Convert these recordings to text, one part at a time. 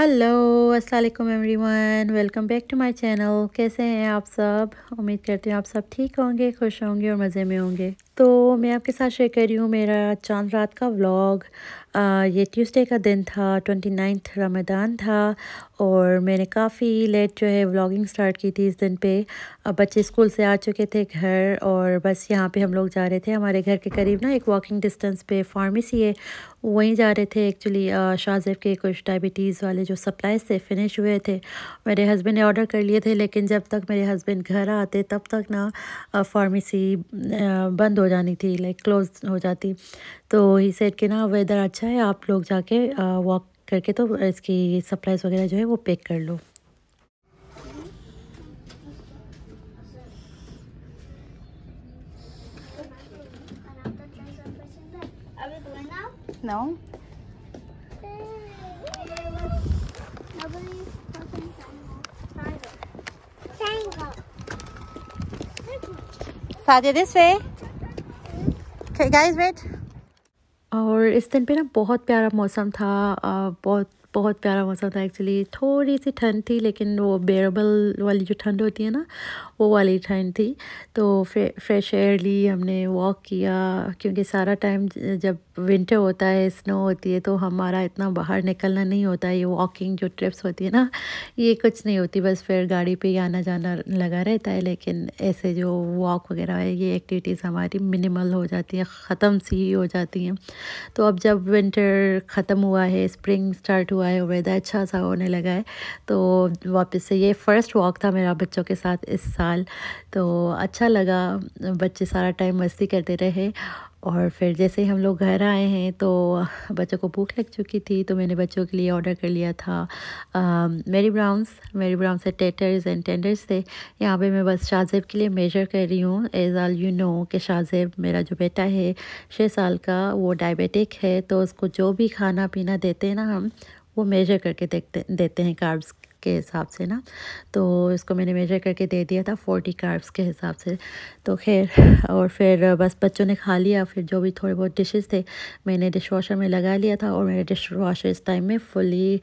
Hello everyone welcome back to my channel कैसे हैं आप सब उम्मीद करती हूँ आप सब ठीक होंगे खुश होंगे और मज़े में होंगे तो मैं आपके साथ शेयर कर रही हूँ मेरा चांद रात का व्लॉग ये ट्यूसडे का दिन था ट्वेंटी नाइन्थ रमदान था और मैंने काफ़ी लेट जो है व्लॉगिंग स्टार्ट की थी इस दिन पे बच्चे स्कूल से आ चुके थे घर और बस यहाँ पे हम लोग जा रहे थे हमारे घर के करीब ना एक वॉकिंग डिस्टेंस पे फार्मेसी है वहीं जा रहे थे एक्चुअली शाहजेब के कुछ डायबिटीज़ वाले जो सप्लाईज थे फिनिश हुए थे मेरे हस्बैंड ने ऑर्डर कर लिए थे लेकिन जब तक मेरे हस्बैंड घर आते तब तक ना फार्मेसी बंद हो जानी थी लाइक क्लोज़ हो जाती तो ही सेट के ना वेदर अच्छा अच्छा है आप लोग जाके वॉक करके तो इसकी सप्लाइज वगैरह जो है वो पैक कर लो No? Sadhya, this way. Okay, guys, wait. और इस दिन पे ना बहुत प्यारा मौसम था बहुत बहुत प्यारा मौसम था एक्चुअली थोड़ी सी ठंड थी लेकिन वो बेरेबल वाली जो ठंड होती है ना वो वाली ठंड थी तो फ्रे, फ्रेश एयर ली हमने वॉक किया क्योंकि सारा टाइम जब विंटर होता है स्नो होती है तो हमारा इतना बाहर निकलना नहीं होता ये वॉकिंग जो ट्रिप्स होती है ना ये कुछ नहीं होती बस फिर गाड़ी पे ही आना जाना लगा रहता है लेकिन ऐसे जो वॉक वगैरह है ये एक्टिविटीज़ हमारी मिनिमल हो जाती हैं ख़त्म सी हो जाती हैं तो अब जब विंटर ख़त्म हुआ है स्प्रिंग स्टार्ट हुआ है वेदर अच्छा सा होने लगा है तो वापस से ये फ़र्स्ट वॉक था मेरा बच्चों के साथ इस साल साल तो अच्छा लगा बच्चे सारा टाइम मस्ती करते रहे और फिर जैसे ही हम लोग घर आए हैं तो बच्चों को भूख लग चुकी थी तो मैंने बच्चों के लिए ऑर्डर कर लिया था मेरी ब्राउन्स मेरी ब्राउन्स से टेटर्स एंड टेंडर्स थे यहाँ पे मैं बस शाहजेब के लिए मेजर कर रही हूँ एज आल यू नो कि शाहजेब मेरा जो बेटा है छः साल का वो डायबिटिक है तो उसको जो भी खाना पीना देते हैं ना हम वो मेजर करके देखते देते हैं कार्ब्स के हिसाब से ना तो इसको मैंने मेजर करके दे दिया था फोर्टी कार्ब्स के हिसाब से तो खैर और फिर बस बच्चों ने खा लिया फिर जो भी थोड़े बहुत डिशेस थे मैंने डिश वॉशर में लगा लिया था और मेरे डिश वॉशर इस टाइम में फुली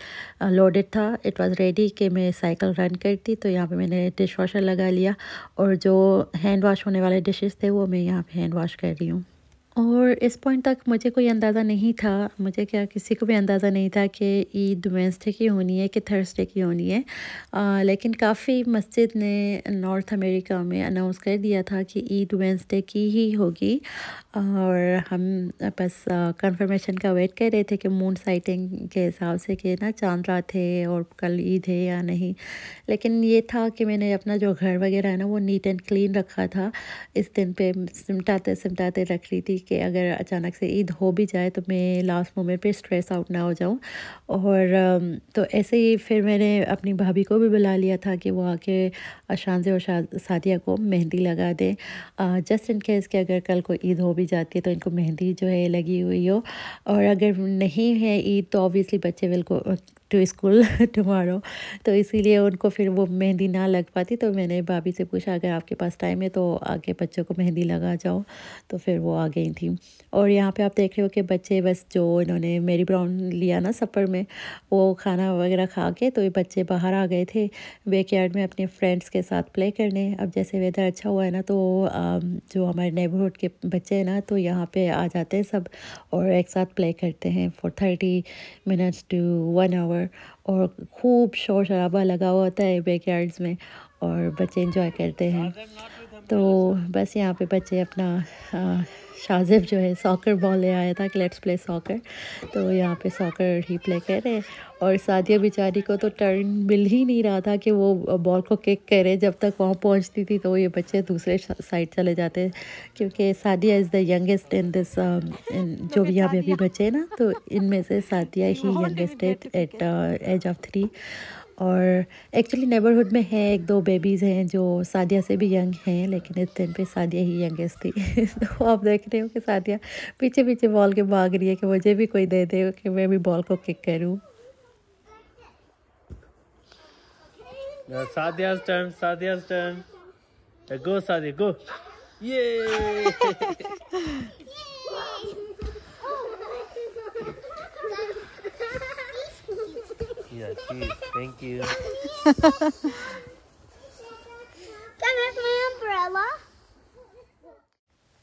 लोडेड था इट वाज रेडी कि मैं साइकिल रन करती तो यहाँ पे मैंने डिश वॉशर लगा लिया और जो हैंड वॉश होने वाले डिशेज़ थे वो मैं यहाँ पर हैंड वॉश कर रही हूँ और इस पॉइंट तक मुझे कोई अंदाज़ा नहीं था मुझे क्या किसी को भी अंदाज़ा नहीं था कि ईद वेंसडे की होनी है कि थर्सडे की होनी है आ, लेकिन काफ़ी मस्जिद ने नॉर्थ अमेरिका में अनाउंस कर दिया था कि ईद वेंसडे की ही होगी और हम बस कंफर्मेशन का वेट कर रहे थे कि मून साइटिंग के हिसाब से कि ना चांद रात है और कल ईद है या नहीं लेकिन ये था कि मैंने अपना जो घर वगैरह है ना वो नीट एंड क्लीन रखा था इस दिन पर सिमटाते सिमटाते रख रही थी कि अगर अचानक से ईद हो भी जाए तो मैं लास्ट मोमेंट पे स्ट्रेस आउट ना हो जाऊँ और um, तो ऐसे ही फिर मैंने अपनी भाभी को भी बुला लिया था कि वो आके अशानजे और शादिया को मेहंदी लगा दें जस्ट इन केस कि अगर कल को ईद हो भी जाती है तो इनको मेहंदी जो है लगी हुई हो और अगर नहीं है ईद तो ऑब्वियसली बच्चे बिल्कुल टू स्कूल टमारो तो इसीलिए उनको फिर वो मेहंदी ना लग पाती तो मैंने भाभी से पूछा अगर आपके पास टाइम है तो आगे बच्चों को मेहंदी लगा जाओ तो फिर वो आ गई थी और यहाँ पे आप देख रहे हो कि बच्चे बस जो इन्होंने मेरी ब्राउन लिया ना सफ़र में वो खाना वगैरह खा के तो ये बच्चे बाहर आ गए थे बेक यार्ड में अपने फ्रेंड्स के साथ प्ले करने अब जैसे वेदर अच्छा हुआ है ना तो जो हमारे नेबरहुड के बच्चे हैं ना तो यहाँ पर आ जाते हैं सब और एक साथ प्ले करते हैं for thirty minutes to one hour और और खूब शोर शराबा लगा हुआ होता है बैक में और बच्चे इंजॉय करते हैं तो बस यहाँ पे बच्चे अपना आ, हाँ, शाजिब जो है सॉकर बॉल ले आया था कि लेट्स प्ले सॉकर तो यहाँ पे सॉकर ही प्ले कर रहे हैं और सादिया बेचारी को तो टर्न मिल ही नहीं रहा था कि वो बॉल को किक करे जब तक वहाँ पहुँचती थी तो ये बच्चे दूसरे साइड चले जाते क्योंकि Sadia is the youngest in this जो भी यहाँ पे अभी बच्चे हैं ना तो इनमें से सादिया ही यंगेस्ट है एट एज ऑफ थ्री और एक्चुअली नेबरहुड में है एक दो बेबीज़ हैं जो सादिया से भी यंग हैं लेकिन इस टाइम पे सादिया ही यंगेस्ट थी तो आप देख रहे हो कि सादिया पीछे पीछे बॉल के भाग रही है कि मुझे भी कोई दे दे कि मैं भी बॉल को किक करूँ Sadia's turn, Sadia's turn. Go, Sadia, go. Yay! Thank you. Can I have my umbrella?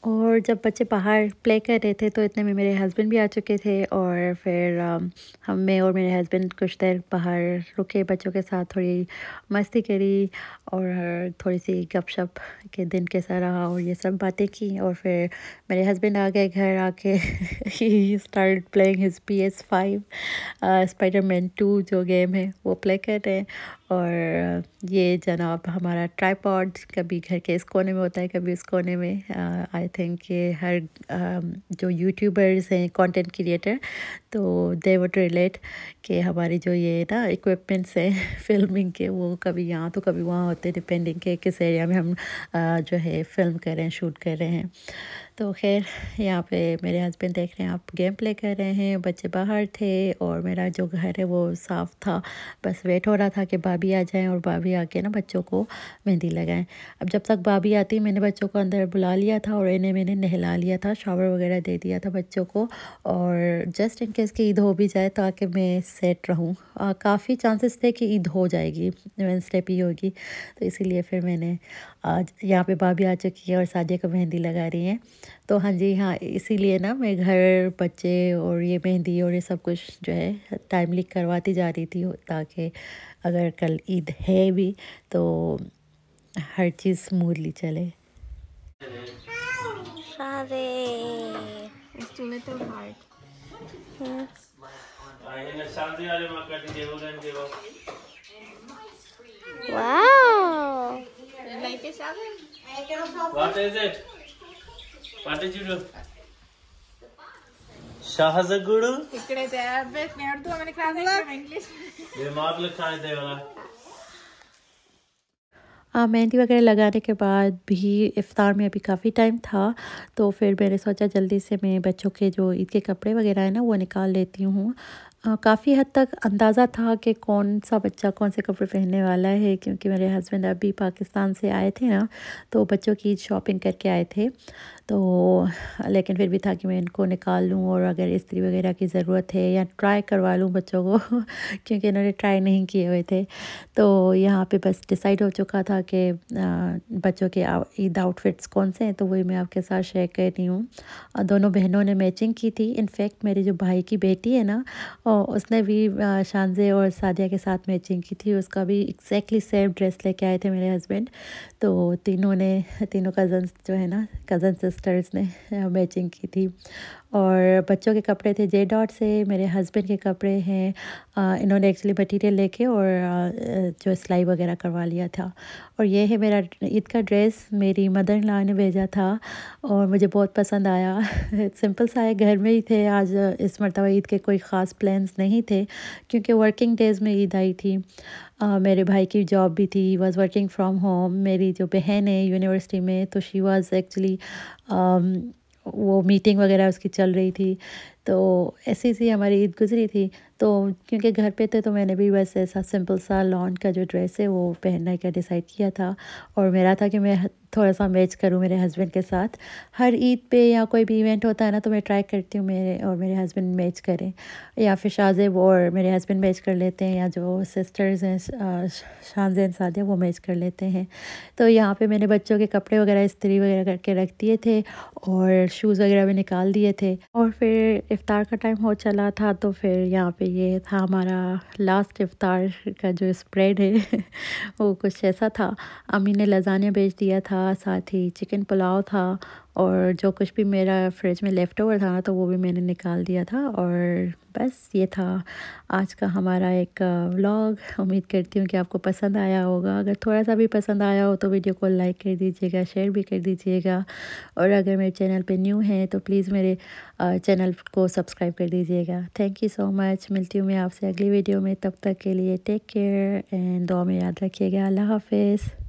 और जब बच्चे बाहर प्ले कर रहे थे तो इतने में मेरे हस्बैंड भी आ चुके थे और फिर um, हम मैं और मेरे हस्बैंड कुछ देर बाहर रुके बच्चों के साथ थोड़ी मस्ती करी और थोड़ी सी गपशप के दिन कैसा रहा और ये सब बातें की और फिर मेरे हस्बैंड आ गए घर आके ही start playing his P S five Spider Man two जो गेम है वो प्ले कर रहे हैं और ये जनाब हमारा ट्राईपॉड कभी घर के इस कोने में होता है कभी उस कोने में आई थिंक ये हर जो यूट्यूबर्स हैं कंटेंट क्रिएटर तो दे वुड रिलेट कि हमारी जो ये ना इक्विपमेंट्स हैं फिल्मिंग के वो कभी यहाँ तो कभी वहाँ होते डिपेंडिंग के किस एरिया में हम जो है फिल्म कर रहे हैं शूट कर रहे हैं तो खैर यहाँ पे मेरे हस्बैंड देख रहे हैं आप गेम प्ले कर रहे हैं बच्चे बाहर थे और मेरा जो घर है वो साफ़ था बस वेट हो रहा था कि भाभी आ जाएं और भाभी आके ना बच्चों को मेहंदी लगाएं अब जब तक भाभी आती मैंने बच्चों को अंदर बुला लिया था और इन्हें मैंने नहला लिया था शावर वगैरह दे दिया था बच्चों को और जस्ट इन केस की ईद हो भी जाए ताकि मैं सेट रहूँ काफ़ी चांसेस थे कि ईद हो जाएगी वेंसडे भी होगी तो इसीलिए फिर मैंने आज यहाँ पे भाभी आ चुकी है और साजे को मेहंदी लगा रही हैं तो हाँ जी हाँ इसीलिए ना मैं घर बच्चे और ये मेहंदी और ये सब कुछ जो है टाइमली करवाती जा रही थी ताकि अगर कल ईद है भी तो हर चीज़ स्मूथली चले What is it? What did you do? Shahazagudu. इकडे ते अभ्यास मी अर्थ मैंने क्लास English. इंग्लिश बीमार लिखा है देवला हाँ मेहंदी वगैरह लगाने के बाद भी इफ़ार में अभी काफ़ी टाइम था तो फिर मैंने सोचा जल्दी से मैं बच्चों के जो ईद के कपड़े वगैरह हैं ना वो निकाल लेती हूँ काफ़ी हद तक अंदाज़ा था कि कौन सा बच्चा कौन से कपड़े पहनने वाला है क्योंकि मेरे हस्बैंड अभी पाकिस्तान से आए थे ना तो बच्चों की शॉपिंग करके आए थे तो लेकिन फिर भी था कि मैं इनको निकाल लूँ और अगर इस्त्री वगैरह की ज़रूरत है या ट्राई करवा लूँ बच्चों को क्योंकि इन्होंने ट्राई नहीं किए हुए थे तो यहाँ पे बस डिसाइड हो चुका था कि बच्चों के ईद आउटफिट्स कौन से हैं तो वही मैं आपके साथ शेयर कर रही हूँ दोनों बहनों ने मैचिंग की थी इनफेक्ट मेरी जो भाई की बेटी है ना और उसने भी शानजे और सादिया के साथ मैचिंग की थी उसका भी एक्जैक्टली सेम ड्रेस लेके आए थे मेरे हस्बैंड तो तीनों ने तीनों कज़न्स जो है ना कज़न सिस्टर्स ने मैचिंग की थी और बच्चों के कपड़े थे जे डॉट से मेरे हस्बैंड के कपड़े हैं इन्होंने एक्चुअली मटीरियल लेके और जो सिलाई वगैरह करवा लिया था और ये है मेरा ईद का ड्रेस मेरी मदर इन लॉ ने भेजा था और मुझे बहुत पसंद आया सिंपल सा है घर में ही थे आज इस मरतबा ईद के कोई ख़ास प्लान्स नहीं थे क्योंकि वर्किंग डेज़ में ईद आई थी Uh, मेरे भाई की जॉब भी थी वॉज वर्किंग फ्राम होम मेरी जो बहन है यूनिवर्सिटी में तो शी वॉज एक्चुअली वो मीटिंग वगैरह उसकी चल रही थी तो ऐसे ऐसे हमारी ईद गुजरी थी तो क्योंकि घर पे थे तो मैंने भी बस ऐसा सिंपल सा लॉन का जो ड्रेस है वो पहनने का डिसाइड किया था और मेरा था कि मैं थोड़ा सा मैच करूँ मेरे हस्बैंड के साथ हर ईद पे या कोई भी इवेंट होता है ना तो मैं ट्राई करती हूँ मेरे और मेरे हस्बैंड मैच करें या फिर शाहजेब और मेरे हस्बैंड मैच कर लेते हैं या जो सिस्टर्स हैं शाहजैन सादिया वो मैच कर लेते हैं तो यहाँ पे मैंने बच्चों के कपड़े वगैरह इस्त्री वगैरह करके रख दिए थे और शूज़ वगैरह भी निकाल दिए थे और फिर इफ़ार का टाइम हो चला था तो फिर यहाँ पर पे ये था हमारा लास्ट इफ़ार का जो स्प्रेड है वो कुछ ऐसा था अम्मी ने लजानिया भेज दिया था साथ ही चिकन पुलाव था और जो कुछ भी मेरा फ्रिज में लेफ़्ट ओवर था तो वो भी मैंने निकाल दिया था और बस ये था आज का हमारा एक व्लॉग उम्मीद करती हूँ कि आपको पसंद आया होगा अगर थोड़ा सा भी पसंद आया हो तो वीडियो को लाइक कर दीजिएगा शेयर भी कर दीजिएगा और अगर मेरे चैनल पे न्यू हैं तो प्लीज़ मेरे चैनल को सब्सक्राइब कर दीजिएगा थैंक यू सो मच मिलती हूँ मैं आपसे अगली वीडियो में तब तक के लिए टेक केयर एंड दुआ में याद रखिएगा अल्लाह हाफिज़